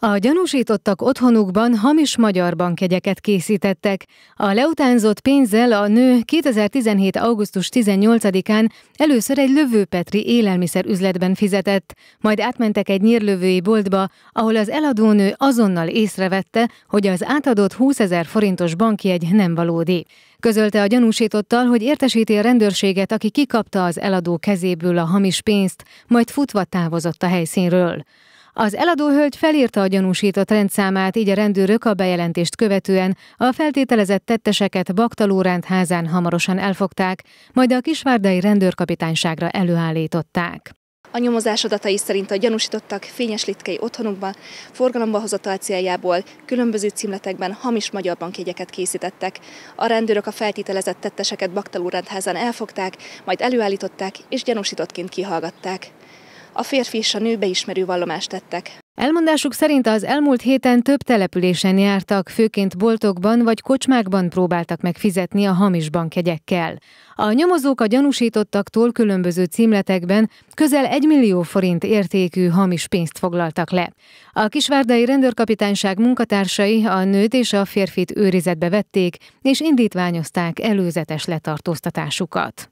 A gyanúsítottak otthonukban hamis magyar bankjegyeket készítettek. A leutánzott pénzzel a nő 2017. augusztus 18-án először egy lövőpetri élelmiszerüzletben fizetett, majd átmentek egy nyírlövői boltba, ahol az eladónő azonnal észrevette, hogy az átadott 20 ezer forintos bankjegy nem valódi. Közölte a gyanúsítottal, hogy értesíti a rendőrséget, aki kikapta az eladó kezéből a hamis pénzt, majd futva távozott a helyszínről. Az eladó hölgy felírta a gyanúsított rendszámát, így a rendőrök a bejelentést követően a feltételezett tetteseket Baktalóránt házán hamarosan elfogták, majd a kisvárdai rendőrkapitányságra előállították. A nyomozás adatai szerint a gyanúsítottak fényes litkei otthonukban, forgalomba hozatal céljából különböző címletekben hamis magyar bankjegyeket készítettek. A rendőrök a feltételezett tetteseket Baktaló rendházán elfogták, majd előállították és gyanúsítottként kihallgatták a férfi és a nő beismerő vallomást tettek. Elmondásuk szerint az elmúlt héten több településen jártak, főként boltokban vagy kocsmákban próbáltak meg fizetni a hamis bankjegyekkel. A nyomozók a gyanúsítottaktól különböző címletekben közel 1 millió forint értékű hamis pénzt foglaltak le. A kisvárdai rendőrkapitányság munkatársai a nőt és a férfit őrizetbe vették, és indítványozták előzetes letartóztatásukat.